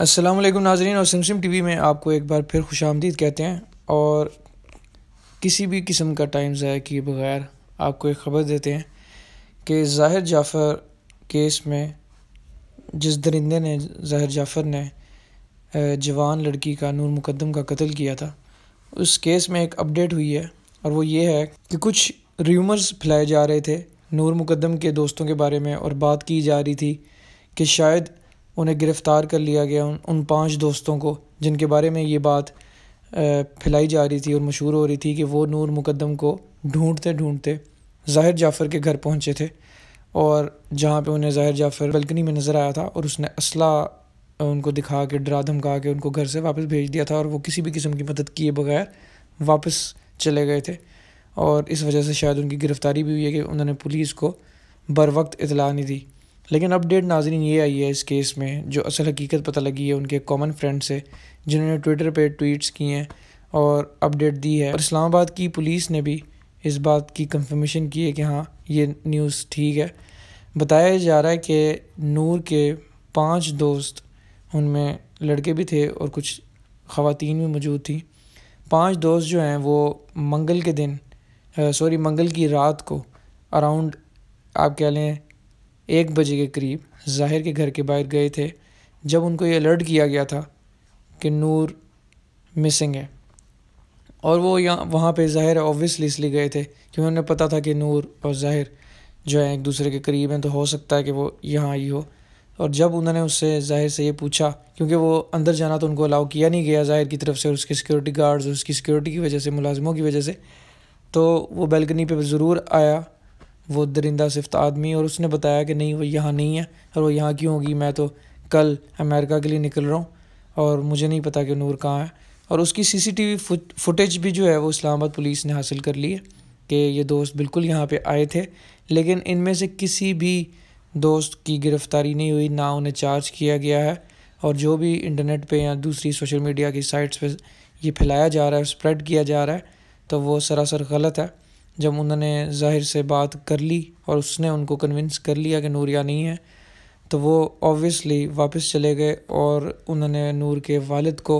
अस्सलाम वालेकुम नाजरीन और सिमसिम टीवी में आपको एक बार फिर खुश आमदीद कहते हैं और किसी भी किस्म का टाइम ज़ाया किए बगैर आपको एक ख़बर देते हैं कि जाहिर जाफ़र केस में जिस दरिंदे ने जाहिर जाफ़र ने जवान लड़की का नूर मुकदम का कत्ल किया था उस केस में एक अपडेट हुई है और वो ये है कि कुछ र्यूमर्स फैलाए जा रहे थे नूर मुकदम के दोस्तों के बारे में और बात की जा रही थी कि शायद उन्हें गिरफ़्तार कर लिया गया उन उन पाँच दोस्तों को जिनके बारे में ये बात फैलाई जा रही थी और मशहूर हो रही थी कि वो नूर मुकदम को ढूंढते ढूंढते जाहिर जाफ़र के घर पहुँचे थे और जहाँ पे उन्हें जाहिर जाफ़र बलकनी में नज़र आया था और उसने असला उनको दिखा के डरा धमका के उनको घर से वापस भेज दिया था और वो किसी भी किस्म की मदद किए बगैर वापस चले गए थे और इस वजह से शायद उनकी गिरफ़्तारी भी हुई है कि उन्होंने पुलिस को बर वक्त इतला नहीं दी लेकिन अपडेट नाजरीन ये आई है इस केस में जो असल हकीकत पता लगी है उनके कॉमन फ्रेंड से जिन्होंने ट्विटर पर ट्वीट्स किए हैं और अपडेट दी है और इस्लामाबाद की पुलिस ने भी इस बात की कंफर्मेशन की है कि हाँ ये न्यूज़ ठीक है बताया जा रहा है कि नूर के पांच दोस्त उनमें लड़के भी थे और कुछ ख़वातीन भी मौजूद थी पांच दोस्त जो हैं वो मंगल के दिन सॉरी मंगल की रात को अराउंड आप कह लें एक बजे के करीब ज़ाहिर के घर के बाहर गए थे जब उनको ये अलर्ट किया गया था कि नूर मिसिंग है और वो यहाँ वहाँ पर ज़ाहिर ऑब्वियसली इसलिए गए थे क्योंकि उन्हें पता था कि नूर और ज़ाहिर जो है एक दूसरे के करीब हैं तो हो सकता है कि वो यहाँ आई हो और जब उन्होंने उससे ज़ाहिर से ये पूछा क्योंकि वो अंदर जाना तो उनको अलाउ किया नहीं गया ज़ाहिर की तरफ से और उसके सिक्योरिटी गार्ड्स और उसकी सिक्योरिटी की वजह से मुलाजमों की वजह से तो वो बेलकनी पे ज़रूर आया वो दरिंदा सिफ्त आदमी और उसने बताया कि नहीं वो यहाँ नहीं है और वो यहाँ क्यों होगी मैं तो कल अमेरिका के लिए निकल रहा हूँ और मुझे नहीं पता कि नूर कहाँ है और उसकी सीसीटीवी फुटेज भी जो है वो इस्लामाबाद पुलिस ने हासिल कर ली है कि ये दोस्त बिल्कुल यहाँ पे आए थे लेकिन इनमें से किसी भी दोस्त की गिरफ़्तारी नहीं हुई ना उन्हें चार्ज किया गया है और जो भी इंटरनेट पे या दूसरी सोशल मीडिया की साइट्स पे ये फैलाया जा रहा है स्प्रेड किया जा रहा है तो वो सरासर गलत है जब उन्होंने जाहिर से बात कर ली और उसने उनको कन्विंस कर लिया कि नूरिया नहीं है तो वो ऑब्वियसली वापस चले गए और उन्होंने नूर के वालिद को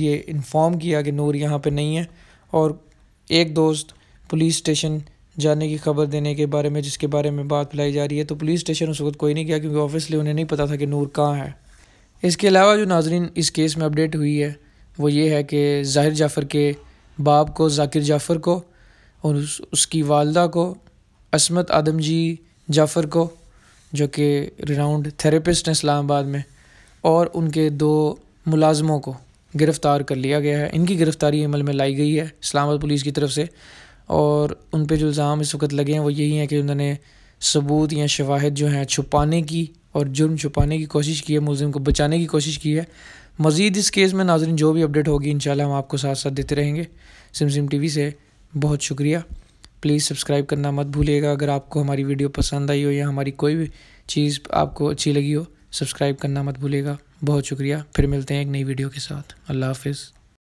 ये इन्फॉर्म किया कि नूर यहाँ पे नहीं है और एक दोस्त पुलिस स्टेशन जाने की खबर देने के बारे में जिसके बारे में बात फैलाई जा रही है तो पुलिस स्टेशन उस वक्त कोई नहीं गया क्योंकि ऑब्वियसली उन्हें नहीं पता था कि नूर कहाँ है इसके अलावा जो नाजरीन इस केस में अपडेट हुई है वो ये है कि जाहिर जाफ़र के बाप को जाकिर जाफ़र को और उस उसकी वालदा को असमत आदम जी जाफ़र को जो कि रिनाउंड थेरेपिस्ट हैं इस्लामाबाद में और उनके दो मुलाजमों को गिरफ़्तार कर लिया गया है इनकी गिरफ़्तारी अमल में लाई गई है इस्लामाबाद पुलिस की तरफ से और उन पर जो इल्ज़ाम इस वक्त लगे हैं वो यही हैं कि उन्होंने सबूत या शवाहद जो हैं छुपाने की और जुर्म छुपाने की कोशिश की है मुलिम को बचाने की कोशिश की है मज़ीद इस केस में नाजरन जो भी अपडेट होगी इन हम आपको साथ साथ देते रहेंगे सिमसिम टी वी से बहुत शुक्रिया प्लीज़ सब्सक्राइब करना मत भूलिएगा अगर आपको हमारी वीडियो पसंद आई हो या हमारी कोई भी चीज़ आपको अच्छी लगी हो सब्सक्राइब करना मत भूलिएगा बहुत शुक्रिया फिर मिलते हैं एक नई वीडियो के साथ अल्लाह हाफिज़